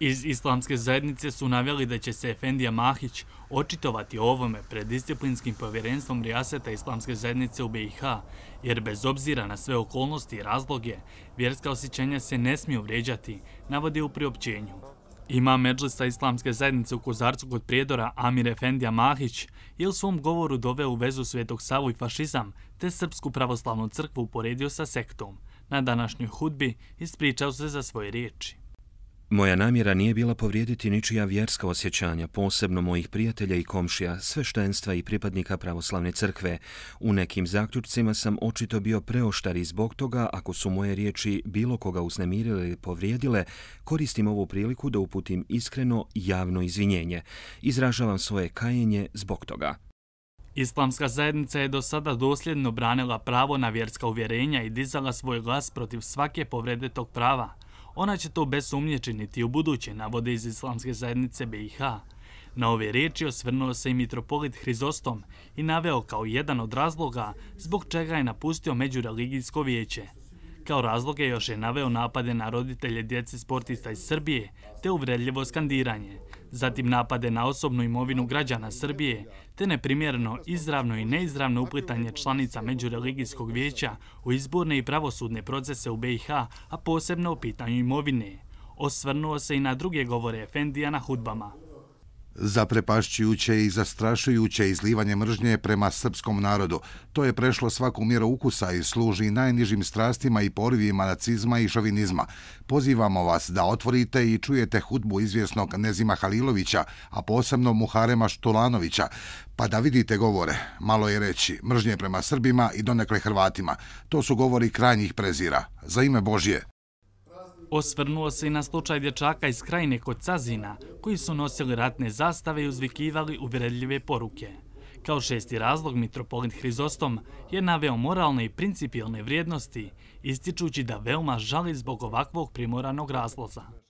Iz islamske zajednice su navjeli da će se Efendija Mahić očitovati ovome pred disciplinskim povjerenstvom Rijaseta islamske zajednice u BiH, jer bez obzira na sve okolnosti i razloge, vjerska osjećanja se ne smiju vređati, navodi u priopćenju. Ima međlista islamske zajednice u Kozarcu kod Prijedora Amir Efendija Mahić je u svom govoru doveo u vezu Svetog Savu i fašizam te Srpsku pravoslavnu crkvu uporedio sa sektom. Na današnjoj hudbi ispričao se za svoje riječi. Moja namjera nije bila povrijediti ničija vjerska osjećanja, posebno mojih prijatelja i komšija, sveštenstva i pripadnika pravoslavne crkve. U nekim zaključcima sam očito bio preoštar i zbog toga, ako su moje riječi bilo koga uznemirile ili povrijedile, koristim ovu priliku da uputim iskreno javno izvinjenje. Izražavam svoje kajenje zbog toga. Islamska zajednica je do sada dosljedno branila pravo na vjerska uvjerenja i dizala svoj glas protiv svake povrede tog prava – ona će to bez sumnje činiti u buduće, navode iz Islamske zajednice BiH. Na ove riječi osvrnuo se i mitropolit Hrizostom i naveo kao jedan od razloga zbog čega je napustio međureligijsko vijeće. Kao razloge još je naveo napade na roditelje djece sportista iz Srbije te uvredljivo skandiranje, zatim napade na osobnu imovinu građana Srbije, te neprimjerno izravno i neizravno uplitanje članica Međureligijskog vijeća u izborne i pravosudne procese u BiH, a posebno o pitanju imovine. Osvrnuo se i na druge govore Efendija na hudbama. Za Zaprepašćujuće i zastrašujuće izlivanje mržnje prema srpskom narodu. To je prešlo svaku mjeru ukusa i služi najnižim strastima i porivima nacizma i šovinizma. Pozivamo vas da otvorite i čujete hudbu izvjesnog Nezima Halilovića, a posebno Muharema Štulanovića, pa da vidite govore, malo je reći, mržnje prema Srbima i donekle Hrvatima. To su govori krajnjih prezira. Za ime Božje. Osvrnuo se i na slučaj dječaka iz krajine kod Cazina, koji su nosili ratne zastave i uzvikivali uvredljive poruke. Kao šesti razlog, mitropolit Hrizostom je naveo moralne i principijalne vrijednosti, ističući da veoma žali zbog ovakvog primoranog razloza.